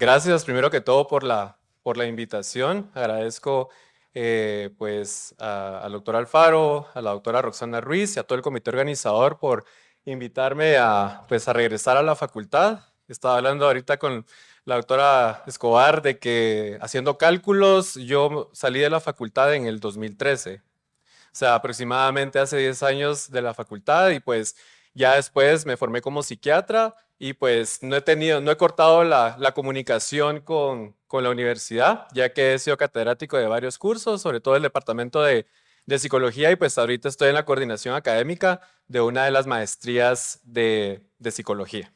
gracias primero que todo por la, por la invitación. Agradezco eh, pues al doctor Alfaro, a la doctora Roxana Ruiz y a todo el comité organizador por invitarme a, pues, a regresar a la facultad. Estaba hablando ahorita con la doctora Escobar de que haciendo cálculos yo salí de la facultad en el 2013, o sea, aproximadamente hace 10 años de la facultad y pues ya después me formé como psiquiatra y pues no he tenido, no he cortado la, comunicación con, la universidad, ya que he sido catedrático de varios cursos, sobre todo el departamento de, psicología y pues ahorita estoy en la coordinación académica de una de las maestrías de, de psicología.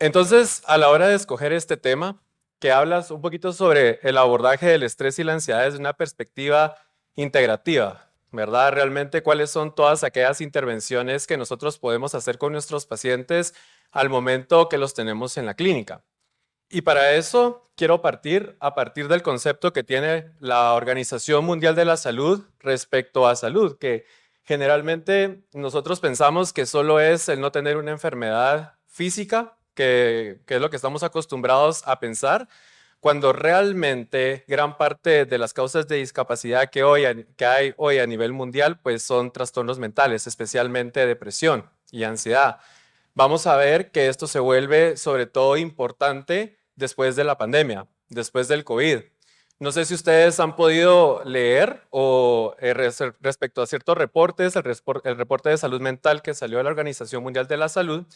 Entonces, a la hora de escoger este tema, que hablas un poquito sobre el abordaje del estrés y la ansiedad desde una perspectiva integrativa, ¿verdad? Realmente cuáles son todas aquellas intervenciones que nosotros podemos hacer con nuestros pacientes al momento que los tenemos en la clínica. Y para eso quiero partir a partir del concepto que tiene la Organización Mundial de la Salud respecto a salud, que generalmente nosotros pensamos que solo es el no tener una enfermedad física, que, que es lo que estamos acostumbrados a pensar, cuando realmente gran parte de las causas de discapacidad que, hoy, que hay hoy a nivel mundial pues son trastornos mentales, especialmente depresión y ansiedad. Vamos a ver que esto se vuelve sobre todo importante después de la pandemia, después del COVID. No sé si ustedes han podido leer o eh, respecto a ciertos reportes, el, el reporte de salud mental que salió de la Organización Mundial de la Salud,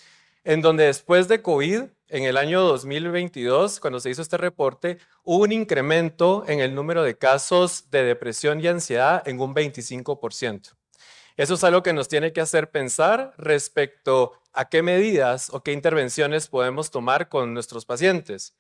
en donde después de COVID, en el año 2022, cuando se hizo este reporte, hubo un incremento en el número de casos de depresión y ansiedad en un 25%. Eso es algo que nos tiene que hacer pensar respecto a qué medidas o qué intervenciones podemos tomar con nuestros pacientes.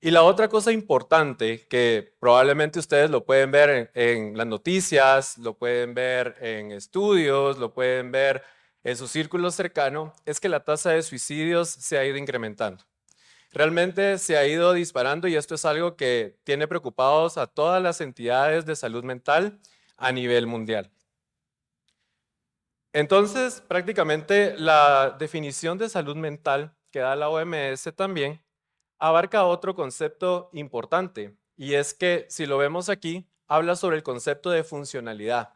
Y la otra cosa importante que probablemente ustedes lo pueden ver en, las noticias, lo pueden ver en estudios, lo pueden ver en su círculo cercano es que la tasa de suicidios se ha ido incrementando. Realmente se ha ido disparando y esto es algo que tiene preocupados a todas las entidades de salud mental a nivel mundial. Entonces, prácticamente la definición de salud mental que da la OMS también abarca otro concepto importante y es que si lo vemos aquí, habla sobre el concepto de funcionalidad.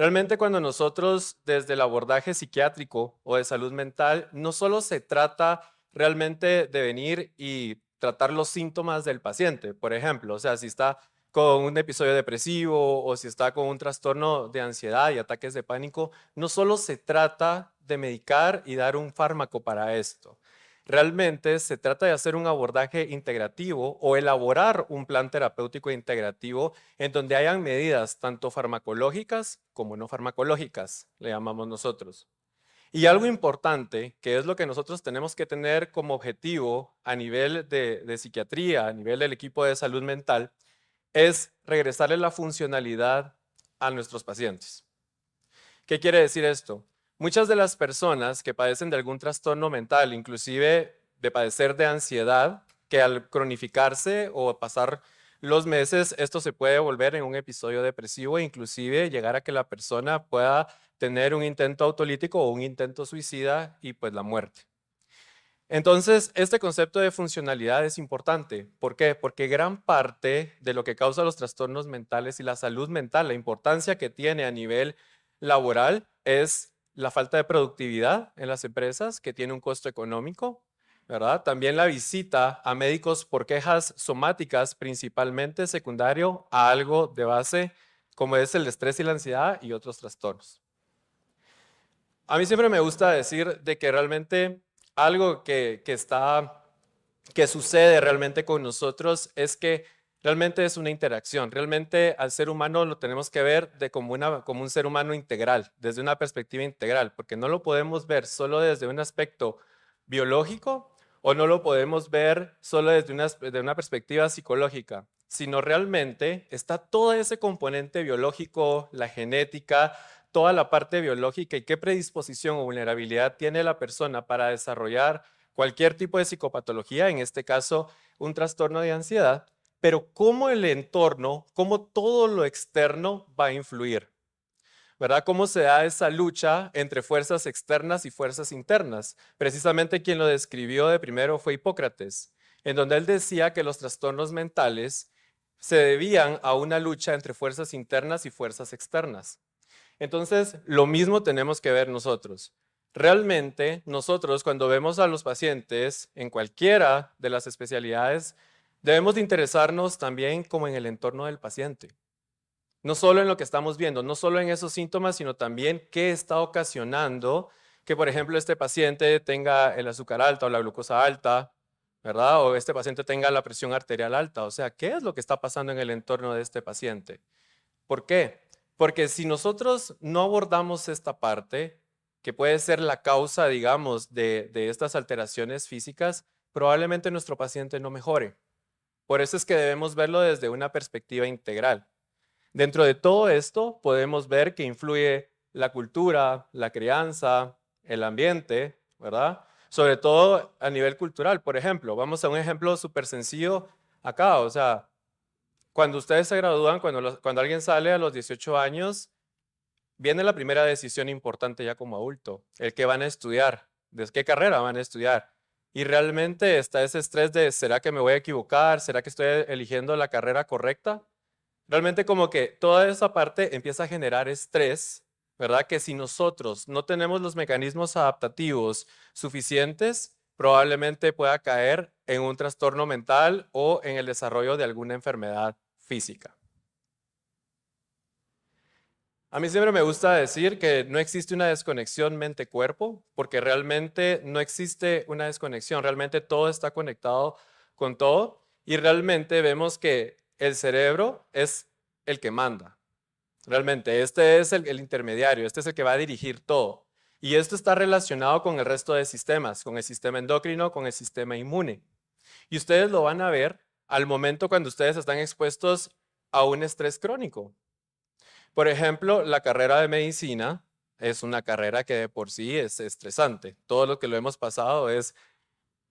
Realmente cuando nosotros desde el abordaje psiquiátrico o de salud mental, no solo se trata realmente de venir y tratar los síntomas del paciente, por ejemplo, o sea, si está con un episodio depresivo o si está con un trastorno de ansiedad y ataques de pánico, no solo se trata de medicar y dar un fármaco para esto, Realmente se trata de hacer un abordaje integrativo o elaborar un plan terapéutico integrativo en donde hayan medidas tanto farmacológicas como no farmacológicas, le llamamos nosotros. Y algo importante, que es lo que nosotros tenemos que tener como objetivo a nivel de, psiquiatría, a nivel del equipo de salud mental, es regresarle la funcionalidad a nuestros pacientes. ¿Qué quiere decir esto? Muchas de las personas que padecen de algún trastorno mental, inclusive de padecer de ansiedad, que al cronificarse o pasar los meses, esto se puede volver en un episodio depresivo e inclusive llegar a que la persona pueda tener un intento autolítico o un intento suicida y pues la muerte. Entonces, este concepto de funcionalidad es importante. ¿Por qué? Porque gran parte de lo que causa los trastornos mentales y la salud mental, la importancia que tiene a nivel laboral es la falta de productividad en las empresas, que tiene un costo económico, ¿verdad? También la visita a médicos por quejas somáticas, principalmente secundario a algo de base como es el estrés y la ansiedad y otros trastornos. A mí siempre me gusta decir de que realmente algo que, está, que sucede realmente con nosotros es que Realmente es una interacción. Realmente al ser humano lo tenemos que ver como, un ser humano integral, desde una perspectiva integral, porque no lo podemos ver solo desde un aspecto biológico o no lo podemos ver solo desde una perspectiva psicológica, sino realmente está todo ese componente biológico, la genética, toda la parte biológica y qué predisposición o vulnerabilidad tiene la persona para desarrollar cualquier tipo de psicopatología, en este caso un trastorno de ansiedad pero cómo el entorno, cómo todo lo externo va a influir. ¿Verdad? Cómo se da esa lucha entre fuerzas externas y fuerzas internas. Precisamente quien lo describió de primero fue Hipócrates, en donde él decía que los trastornos mentales se debían a una lucha entre fuerzas internas y fuerzas externas. Entonces, lo mismo tenemos que ver nosotros. Realmente, nosotros cuando vemos a los pacientes en cualquiera de las especialidades, Debemos de interesarnos también como en el entorno del paciente. No solo en lo que estamos viendo, no solo en esos síntomas, sino también qué está ocasionando que, por ejemplo, este paciente tenga el azúcar alta o la glucosa alta, ¿verdad? O este paciente tenga la presión arterial alta. O sea, ¿qué es lo que está pasando en el entorno de este paciente? ¿Por qué? Porque si nosotros no abordamos esta parte, que puede ser la causa, digamos, de estas alteraciones físicas, probablemente nuestro paciente no mejore. Por eso es que debemos verlo desde una perspectiva integral. Dentro de todo esto podemos ver que influye la cultura, la crianza, el ambiente, ¿verdad? Sobre todo a nivel cultural, por ejemplo. Vamos a un ejemplo súper sencillo acá, o sea, cuando ustedes se gradúan, cuando, alguien sale a los 18 años, viene la primera decisión importante ya como adulto, el que van a estudiar, de qué carrera van a estudiar. Y realmente está ese estrés de, ¿será que me voy a equivocar? ¿Será que estoy eligiendo la carrera correcta? Realmente como que toda esa parte empieza a generar estrés, ¿verdad? Que si nosotros no tenemos los mecanismos adaptativos suficientes, probablemente pueda caer en un trastorno mental o en el desarrollo de alguna enfermedad física. A mí siempre me gusta decir que no existe una desconexión mente-cuerpo, porque realmente no existe una desconexión, realmente todo está conectado con todo y realmente vemos que el cerebro es el que manda. Realmente, este es el, intermediario, este es el que va a dirigir todo. Y esto está relacionado con el resto de sistemas, con el sistema endocrino, con el sistema inmune. Y ustedes lo van a ver al momento cuando ustedes están expuestos a un estrés crónico. Por ejemplo, la carrera de medicina es una carrera que de por sí es estresante. Todo lo que lo hemos pasado es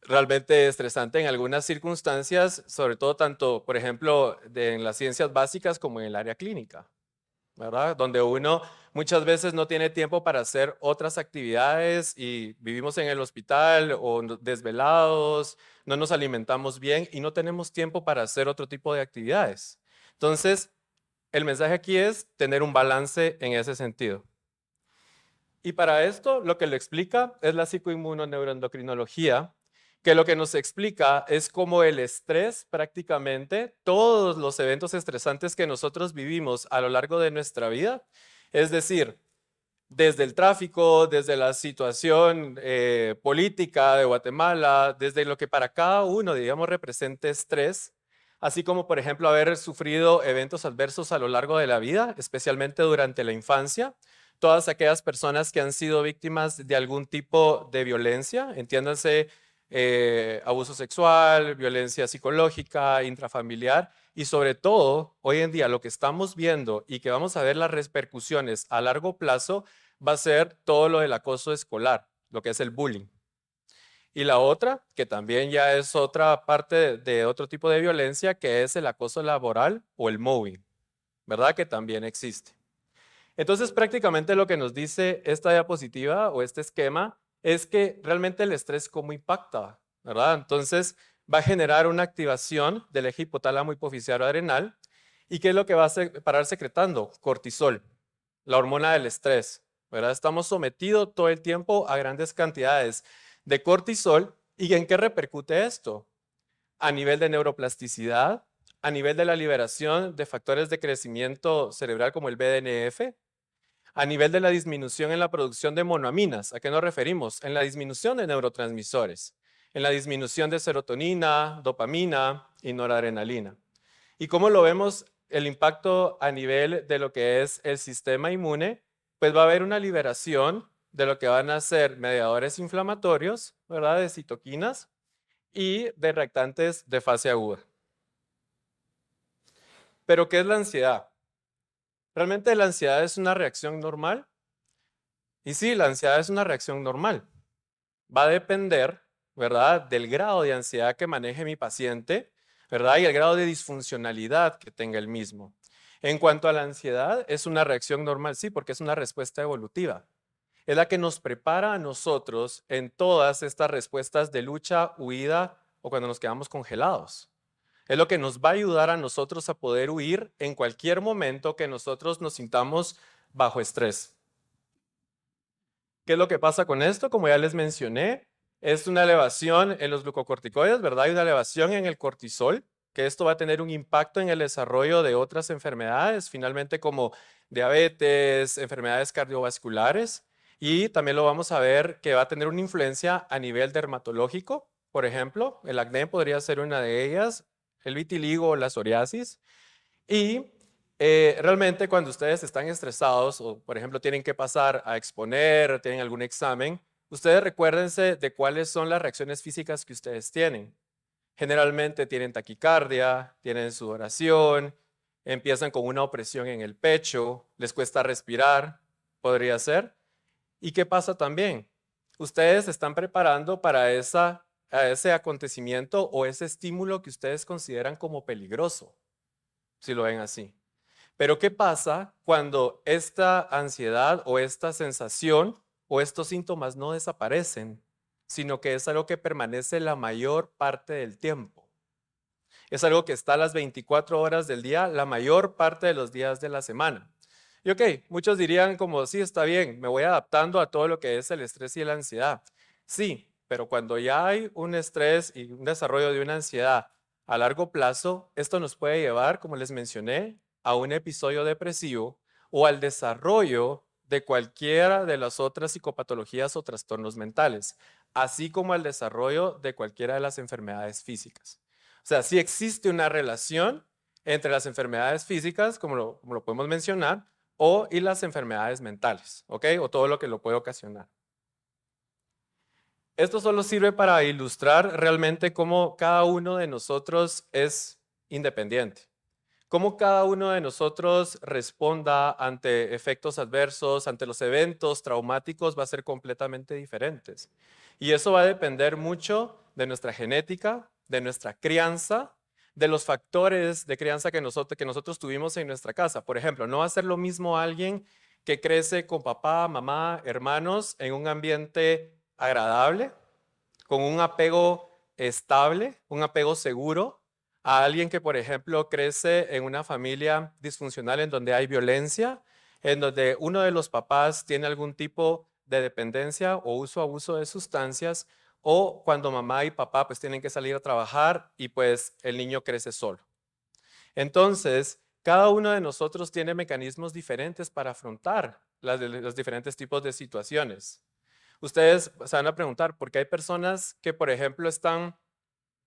realmente estresante en algunas circunstancias, sobre todo tanto, por ejemplo, en las ciencias básicas como en el área clínica, ¿verdad? Donde uno muchas veces no tiene tiempo para hacer otras actividades y vivimos en el hospital o desvelados, no nos alimentamos bien y no tenemos tiempo para hacer otro tipo de actividades. Entonces, el mensaje aquí es tener un balance en ese sentido. Y para esto lo que lo explica es la psicoinmunoneuroendocrinología, que lo que nos explica es cómo el estrés prácticamente, todos los eventos estresantes que nosotros vivimos a lo largo de nuestra vida, es decir, desde el tráfico, desde la situación eh, política de Guatemala, desde lo que para cada uno, digamos, representa estrés, así como por ejemplo haber sufrido eventos adversos a lo largo de la vida, especialmente durante la infancia. Todas aquellas personas que han sido víctimas de algún tipo de violencia, entiéndanse eh, abuso sexual, violencia psicológica, intrafamiliar y sobre todo hoy en día lo que estamos viendo y que vamos a ver las repercusiones a largo plazo va a ser todo lo del acoso escolar, lo que es el bullying. Y la otra, que también ya es otra parte de otro tipo de violencia, que es el acoso laboral o el mobbing, ¿verdad? Que también existe. Entonces, prácticamente lo que nos dice esta diapositiva o este esquema es que realmente el estrés cómo impacta, ¿verdad? Entonces, va a generar una activación del eje hipotálamo o adrenal. ¿Y qué es lo que va a parar secretando? Cortisol, la hormona del estrés, ¿verdad? Estamos sometidos todo el tiempo a grandes cantidades de cortisol y en qué repercute esto. A nivel de neuroplasticidad, a nivel de la liberación de factores de crecimiento cerebral como el BDNF, a nivel de la disminución en la producción de monoaminas. ¿A qué nos referimos? En la disminución de neurotransmisores, en la disminución de serotonina, dopamina y noradrenalina. ¿Y cómo lo vemos el impacto a nivel de lo que es el sistema inmune? Pues va a haber una liberación de lo que van a ser mediadores inflamatorios, ¿verdad? De citoquinas y de reactantes de fase aguda. Pero, ¿qué es la ansiedad? ¿Realmente la ansiedad es una reacción normal? Y sí, la ansiedad es una reacción normal. Va a depender, ¿verdad?, del grado de ansiedad que maneje mi paciente, ¿verdad? Y el grado de disfuncionalidad que tenga el mismo. En cuanto a la ansiedad, es una reacción normal, sí, porque es una respuesta evolutiva es la que nos prepara a nosotros en todas estas respuestas de lucha, huida o cuando nos quedamos congelados. Es lo que nos va a ayudar a nosotros a poder huir en cualquier momento que nosotros nos sintamos bajo estrés. ¿Qué es lo que pasa con esto? Como ya les mencioné, es una elevación en los glucocorticoides, ¿verdad? Hay una elevación en el cortisol, que esto va a tener un impacto en el desarrollo de otras enfermedades, finalmente como diabetes, enfermedades cardiovasculares. Y también lo vamos a ver que va a tener una influencia a nivel dermatológico. Por ejemplo, el acné podría ser una de ellas, el vitiligo o la psoriasis. Y eh, realmente cuando ustedes están estresados o, por ejemplo, tienen que pasar a exponer, tienen algún examen, ustedes recuérdense de cuáles son las reacciones físicas que ustedes tienen. Generalmente tienen taquicardia, tienen sudoración, empiezan con una opresión en el pecho, les cuesta respirar, podría ser. ¿Y qué pasa también? Ustedes están preparando para ese acontecimiento o ese estímulo que ustedes consideran como peligroso, si lo ven así. Pero ¿qué pasa cuando esta ansiedad o esta sensación o estos síntomas no desaparecen, sino que es algo que permanece la mayor parte del tiempo? Es algo que está las 24 horas del día, la mayor parte de los días de la semana. Y ok, muchos dirían como, sí, está bien, me voy adaptando a todo lo que es el estrés y la ansiedad. Sí, pero cuando ya hay un estrés y un desarrollo de una ansiedad a largo plazo, esto nos puede llevar, como les mencioné, a un episodio depresivo o al desarrollo de cualquiera de las otras psicopatologías o trastornos mentales, así como al desarrollo de cualquiera de las enfermedades físicas. O sea, sí existe una relación entre las enfermedades físicas, como lo, como lo podemos mencionar, o y las enfermedades mentales, O todo lo que lo puede ocasionar. Esto solo sirve para ilustrar realmente cómo cada uno de nosotros es independiente, cómo cada uno de nosotros responda ante efectos adversos, ante los eventos traumáticos va a ser completamente diferentes. Y eso va a depender mucho de nuestra genética, de nuestra crianza de los factores de crianza que nosotros, que nosotros tuvimos en nuestra casa. Por ejemplo, no va a ser lo mismo alguien que crece con papá, mamá, hermanos, en un ambiente agradable, con un apego estable, un apego seguro, a alguien que, por ejemplo, crece en una familia disfuncional en donde hay violencia, en donde uno de los papás tiene algún tipo de dependencia o uso abuso de sustancias o cuando mamá y papá pues tienen que salir a trabajar y pues el niño crece solo. Entonces, cada uno de nosotros tiene mecanismos diferentes para afrontar los diferentes tipos de situaciones. Ustedes se van a preguntar, ¿por qué hay personas que, por ejemplo, están,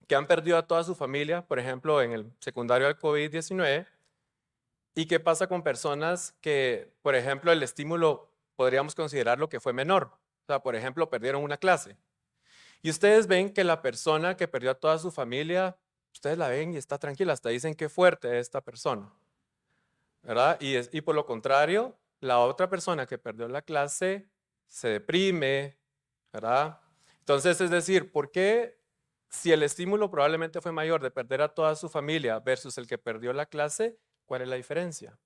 que han perdido a toda su familia, por ejemplo, en el secundario al COVID-19? ¿Y qué pasa con personas que, por ejemplo, el estímulo podríamos considerar lo que fue menor? O sea, por ejemplo, perdieron una clase y ustedes ven que la persona que perdió a toda su familia, ustedes la ven y está tranquila, hasta dicen qué fuerte es esta persona. ¿Verdad? Y, por lo contrario, la otra persona que perdió la clase se deprime, ¿verdad? Entonces, es decir, ¿por qué si el estímulo probablemente fue mayor de perder a toda su familia versus el que perdió la clase, ¿cuál es la diferencia?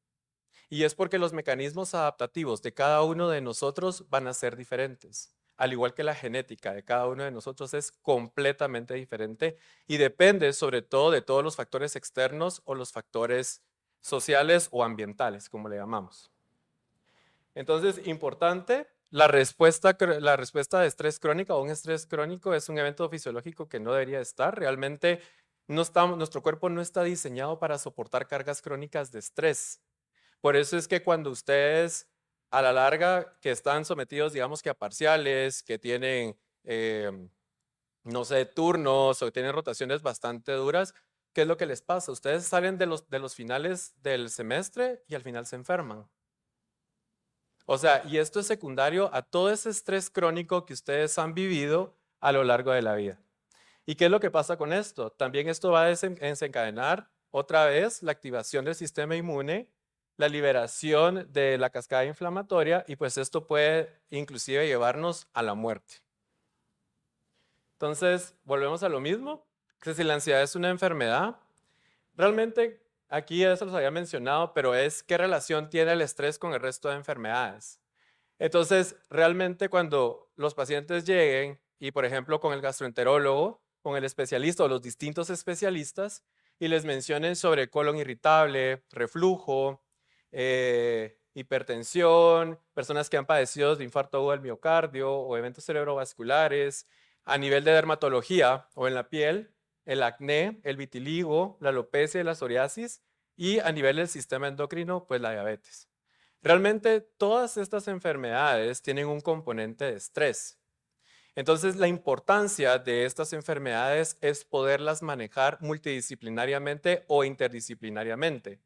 Y es porque los mecanismos adaptativos de cada uno de nosotros van a ser diferentes al igual que la genética de cada uno de nosotros, es completamente diferente y depende sobre todo de todos los factores externos o los factores sociales o ambientales, como le llamamos. Entonces, importante, la respuesta, la de estrés crónica o un estrés crónico es un evento fisiológico que no debería estar. Realmente nuestro cuerpo no está diseñado para soportar cargas crónicas de estrés. Por eso es que cuando ustedes a la larga que están sometidos, digamos que a parciales, que tienen, em, no sé, turnos o tienen rotaciones bastante duras, ¿qué es lo que les pasa? Ustedes salen de los, de los finales del semestre y al final se enferman. O sea, y esto es secundario a todo ese estrés crónico que ustedes han vivido a lo largo de la vida. ¿Y qué es lo que pasa con esto? También esto va a desencadenar otra vez la activación del sistema inmune la liberación de la cascada inflamatoria y pues esto puede inclusive llevarnos a la muerte. Entonces, volvemos a lo mismo, que si la ansiedad es una enfermedad, realmente aquí ya se los había mencionado, pero es qué relación tiene el estrés con el resto de enfermedades. Entonces, realmente cuando los pacientes lleguen y, por ejemplo, con el gastroenterólogo, con el especialista o los distintos especialistas, y les mencionen sobre colon irritable, reflujo, eh, hipertensión, personas que han padecido de infarto agudo del miocardio o eventos cerebrovasculares, a nivel de dermatología o en la piel, el acné, el vitiligo, la alopecia y la psoriasis, y a nivel del sistema endocrino, pues la diabetes. Realmente todas estas enfermedades tienen un componente de estrés. Entonces la importancia de estas enfermedades es poderlas manejar multidisciplinariamente o interdisciplinariamente.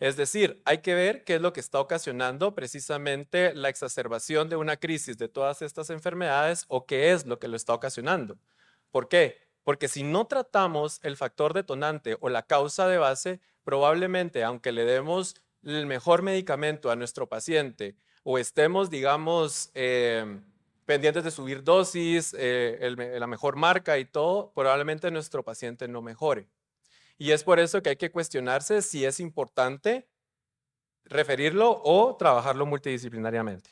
Es decir, hay que ver qué es lo que está ocasionando precisamente la exacerbación de una crisis de todas estas enfermedades o qué es lo que lo está ocasionando. ¿Por qué? Porque si no tratamos el factor detonante o la causa de base, probablemente aunque le demos el mejor medicamento a nuestro paciente o estemos, digamos, eh, pendientes de subir dosis, eh, la mejor marca y todo, probablemente nuestro paciente no mejore. Y es por eso que hay que cuestionarse si es importante referirlo o trabajarlo multidisciplinariamente.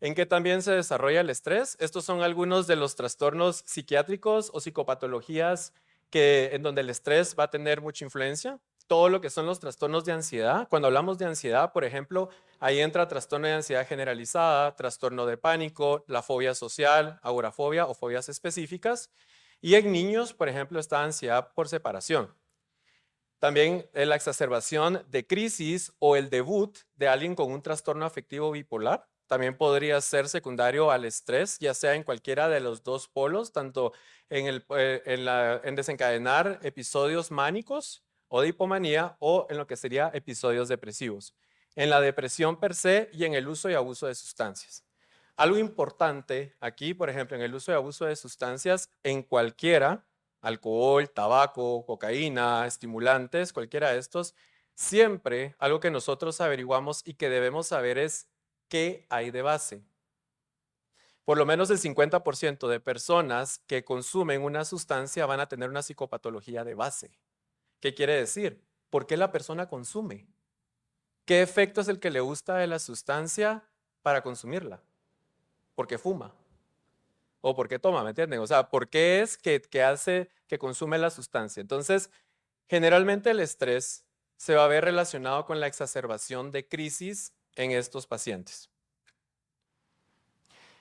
¿En qué también se desarrolla el estrés? Estos son algunos de los trastornos psiquiátricos o psicopatologías que, en donde el estrés va a tener mucha influencia. Todo lo que son los trastornos de ansiedad. Cuando hablamos de ansiedad, por ejemplo, ahí entra trastorno de ansiedad generalizada, trastorno de pánico, la fobia social, agorafobia o fobias específicas. Y en niños, por ejemplo, está ansiedad por separación. También eh, la exacerbación de crisis o el debut de alguien con un trastorno afectivo bipolar también podría ser secundario al estrés, ya sea en cualquiera de los dos polos, tanto en, eh, en desencadenar episodios mánicos o de hipomanía o en lo que sería episodios depresivos, en la depresión per se y en el uso y abuso de sustancias. Algo importante aquí, por ejemplo, en el uso y abuso de sustancias, en cualquiera, alcohol, tabaco, cocaína, estimulantes, cualquiera de estos, siempre algo que nosotros averiguamos y que debemos saber es qué hay de base. Por lo menos el 50% de personas que consumen una sustancia van a tener una psicopatología de base. ¿Qué quiere decir? ¿Por qué la persona consume? ¿Qué efecto es el que le gusta de la sustancia para consumirla? porque fuma o porque toma, ¿me entienden? O sea, ¿por qué es que, hace que consume la sustancia? Entonces, generalmente el estrés se va a ver relacionado con la exacerbación de crisis en estos pacientes.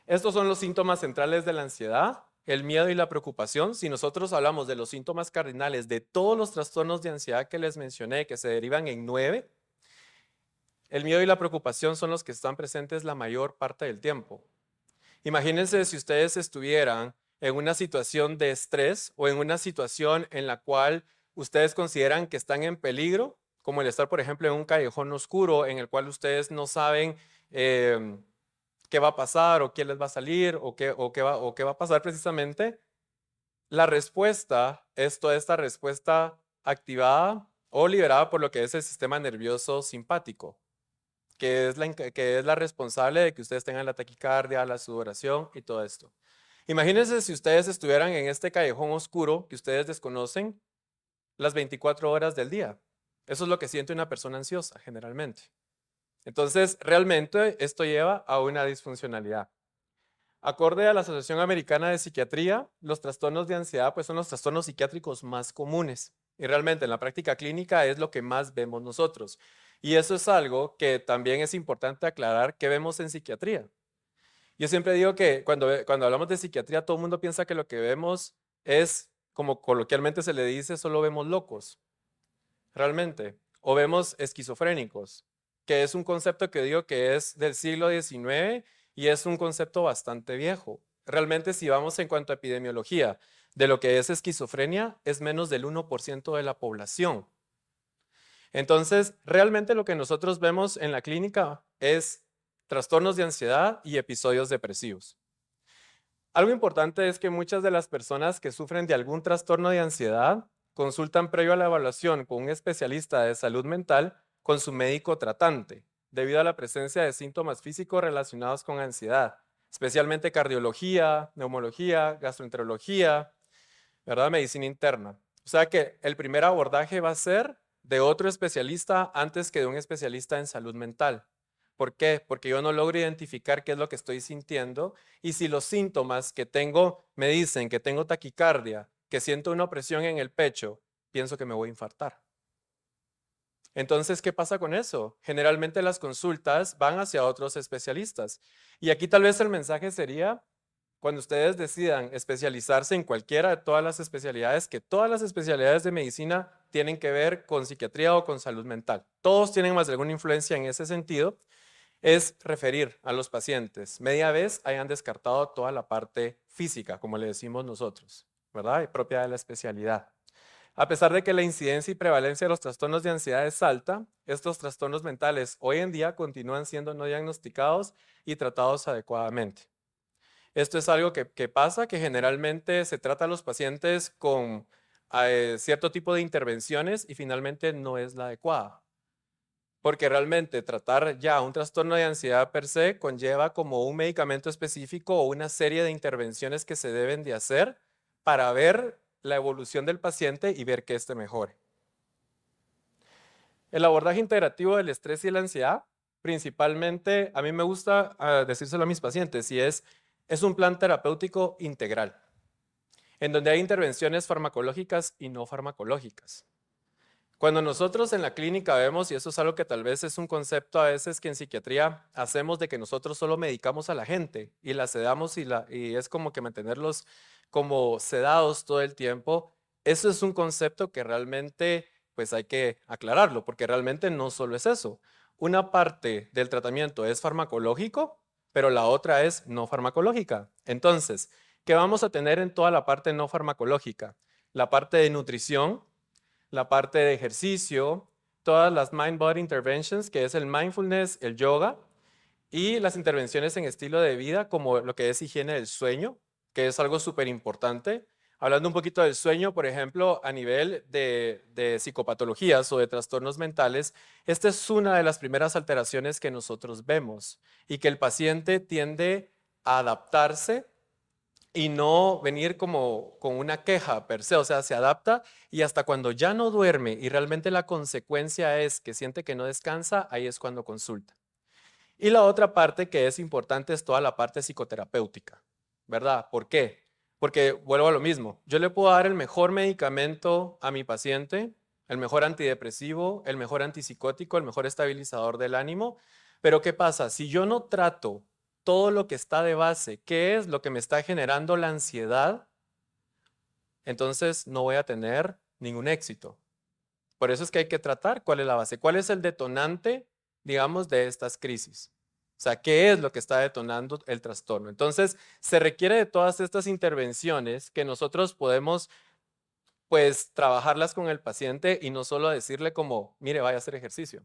Estos son los síntomas centrales de la ansiedad, el miedo y la preocupación. Si nosotros hablamos de los síntomas cardinales de todos los trastornos de ansiedad que les mencioné, que se derivan en nueve, el miedo y la preocupación son los que están presentes la mayor parte del tiempo. Imagínense si ustedes estuvieran en una situación de estrés o en una situación en la cual ustedes consideran que están en peligro, como el estar, por ejemplo, en un callejón oscuro en el cual ustedes no saben em, qué va a pasar o quién les va a salir o qué, o qué, va, o qué va a pasar precisamente. La respuesta es toda esta respuesta activada o liberada por lo que es el sistema nervioso simpático que es, la, que es la responsable de que ustedes tengan la taquicardia, la sudoración y todo esto. Imagínense si ustedes estuvieran en este callejón oscuro que ustedes desconocen las 24 horas del día. Eso es lo que siente una persona ansiosa generalmente. Entonces, realmente esto lleva a una disfuncionalidad. Acorde a la Asociación Americana de Psiquiatría, los trastornos de ansiedad pues, son los trastornos psiquiátricos más comunes. Y realmente en la práctica clínica es lo que más vemos nosotros. Y eso es algo que también es importante aclarar que vemos en psiquiatría. Yo siempre digo que cuando, cuando hablamos de psiquiatría, todo el mundo piensa que lo que vemos es, como coloquialmente se le dice, solo vemos locos, realmente, o vemos esquizofrénicos, que es un concepto que digo que es del siglo XIX y es un concepto bastante viejo. Realmente, si vamos en cuanto a epidemiología, de lo que es esquizofrenia, es menos del 1% de la población. Entonces, realmente lo que nosotros vemos en la clínica es trastornos de ansiedad y episodios depresivos. Algo importante es que muchas de las personas que sufren de algún trastorno de ansiedad consultan previo a la evaluación con un especialista de salud mental con su médico tratante, debido a la presencia de síntomas físicos relacionados con ansiedad, especialmente cardiología, neumología, gastroenterología, ¿verdad? medicina interna. O sea que el primer abordaje va a ser de otro especialista antes que de un especialista en salud mental. ¿Por qué? Porque yo no logro identificar qué es lo que estoy sintiendo y si los síntomas que tengo me dicen que tengo taquicardia, que siento una opresión en el pecho, pienso que me voy a infartar. Entonces, ¿qué pasa con eso? Generalmente las consultas van hacia otros especialistas. Y aquí tal vez el mensaje sería, cuando ustedes decidan especializarse en cualquiera de todas las especialidades, que todas las especialidades de medicina tienen que ver con psiquiatría o con salud mental. Todos tienen más de alguna influencia en ese sentido. Es referir a los pacientes. Media vez hayan descartado toda la parte física, como le decimos nosotros, ¿verdad? Y propia de la especialidad. A pesar de que la incidencia y prevalencia de los trastornos de ansiedad es alta, estos trastornos mentales hoy en día continúan siendo no diagnosticados y tratados adecuadamente. Esto es algo que, pasa, que generalmente se trata a los pacientes con eh, cierto tipo de intervenciones y finalmente no es la adecuada. Porque realmente tratar ya un trastorno de ansiedad per se conlleva como un medicamento específico o una serie de intervenciones que se deben de hacer para ver la evolución del paciente y ver que éste mejore. El abordaje integrativo del estrés y la ansiedad, principalmente, a mí me gusta ah, decírselo a mis pacientes, si es es un plan terapéutico integral, en donde hay intervenciones farmacológicas y no farmacológicas. Cuando nosotros en la clínica vemos, y eso es algo que tal vez es un concepto a veces que en psiquiatría hacemos de que nosotros solo medicamos a la gente y la sedamos y, es como que mantenerlos como sedados todo el tiempo, eso es un concepto que realmente pues hay que aclararlo, porque realmente no solo es eso. Una parte del tratamiento es farmacológico pero la otra es no farmacológica. Entonces, ¿qué vamos a tener en toda la parte no farmacológica? La parte de nutrición, la parte de ejercicio, todas las mind-body interventions, que es el mindfulness, el yoga, y las intervenciones en estilo de vida, como lo que es higiene del sueño, que es algo súper importante, Hablando un poquito del sueño, por ejemplo, a nivel de, psicopatologías o de trastornos mentales, esta es una de las primeras alteraciones que nosotros vemos y que el paciente tiende a adaptarse y no venir como con una queja per se, o sea, se adapta y hasta cuando ya no duerme y realmente la consecuencia es que siente que no descansa, ahí es cuando consulta. Y la otra parte que es importante es toda la parte psicoterapéutica, ¿verdad? ¿Por qué? Porque vuelvo a lo mismo, yo le puedo dar el mejor medicamento a mi paciente, el mejor antidepresivo, el mejor antipsicótico, el mejor estabilizador del ánimo, pero ¿qué pasa? Si yo no trato todo lo que está de base, qué es lo que me está generando la ansiedad, entonces no voy a tener ningún éxito. Por eso es que hay que tratar cuál es la base, cuál es el detonante, digamos, de estas crisis. O sea, ¿qué es lo que está detonando el trastorno? Entonces, se requiere de todas estas intervenciones que nosotros podemos pues trabajarlas con el paciente y no solo decirle como, mire, vaya a hacer ejercicio.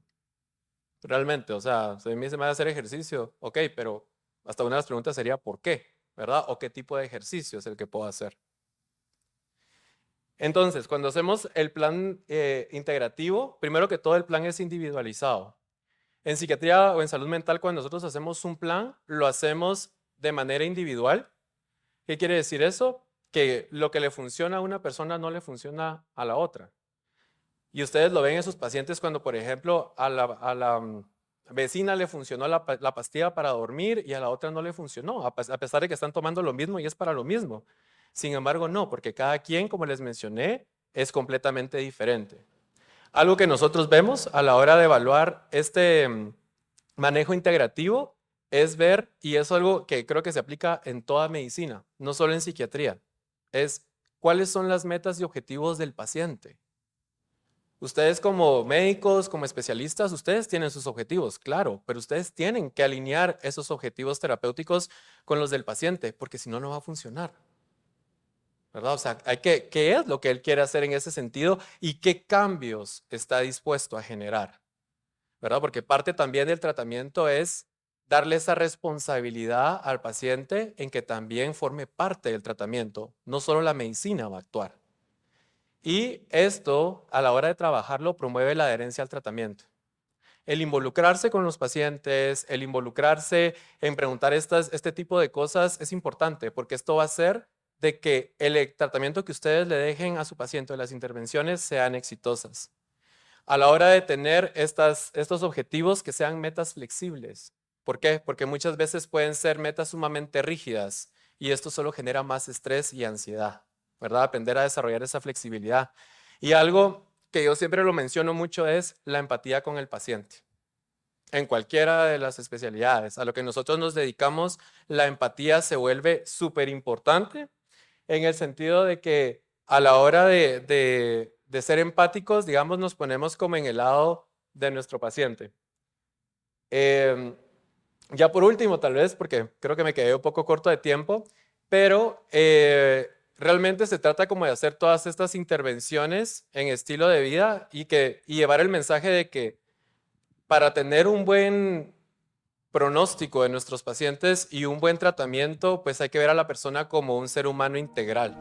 Realmente, o sea, se me dice, vaya a hacer ejercicio, ok, pero hasta una de las preguntas sería, ¿por qué? ¿Verdad? ¿O qué tipo de ejercicio es el que puedo hacer? Entonces, cuando hacemos el plan eh, integrativo, primero que todo el plan es individualizado. En psiquiatría o en salud mental, cuando nosotros hacemos un plan, lo hacemos de manera individual. ¿Qué quiere decir eso? Que lo que le funciona a una persona no le funciona a la otra. Y ustedes lo ven en sus pacientes cuando, por ejemplo, a la, mm, vecina le funcionó la, pastilla para dormir y a la otra no le funcionó, a, pesar de que están tomando lo mismo y es para lo mismo. Sin embargo, no, porque cada quien, como les mencioné, es completamente diferente algo que nosotros vemos a la hora de evaluar este mm, manejo integrativo es ver, y es algo que creo que se aplica en toda medicina, no solo en psiquiatría, es cuáles son las metas y objetivos del paciente. Ustedes como médicos, como especialistas, ustedes tienen sus objetivos, claro, pero ustedes tienen que alinear esos objetivos terapéuticos con los del paciente, porque si no, no va a funcionar. ¿verdad? O sea, hay ¿qué es lo que él quiere hacer en ese sentido y qué cambios está dispuesto a generar? ¿Verdad? Porque parte también del tratamiento es darle esa responsabilidad al paciente en que también forme parte del tratamiento, no solo la medicina va a actuar. Y esto, a la hora de trabajarlo, promueve la adherencia al tratamiento. El involucrarse con los pacientes, el involucrarse en preguntar estas, este tipo de cosas es importante porque esto va a ser de que el e, tratamiento que ustedes le dejen a su paciente o las intervenciones sean exitosas. A la hora de tener estas, estos objetivos que sean metas flexibles. ¿Por qué? Porque muchas veces pueden ser metas sumamente rígidas y esto solo genera más estrés y ansiedad, ¿verdad? Aprender a desarrollar esa flexibilidad. Y algo que yo siempre lo menciono mucho es la empatía con el paciente en cualquiera de las especialidades a lo que nosotros nos dedicamos, la empatía se vuelve súper importante en el sentido de que a la hora de, ser empáticos, digamos, nos ponemos como en el lado de nuestro paciente. Em, ya por último, tal vez, porque creo que me quedé un poco corto de tiempo, pero eh, realmente se trata como de hacer todas estas intervenciones en estilo de vida y, que, y llevar el mensaje de que para tener un buen pronóstico de nuestros pacientes y un buen tratamiento, pues hay que ver a la persona como un ser humano integral.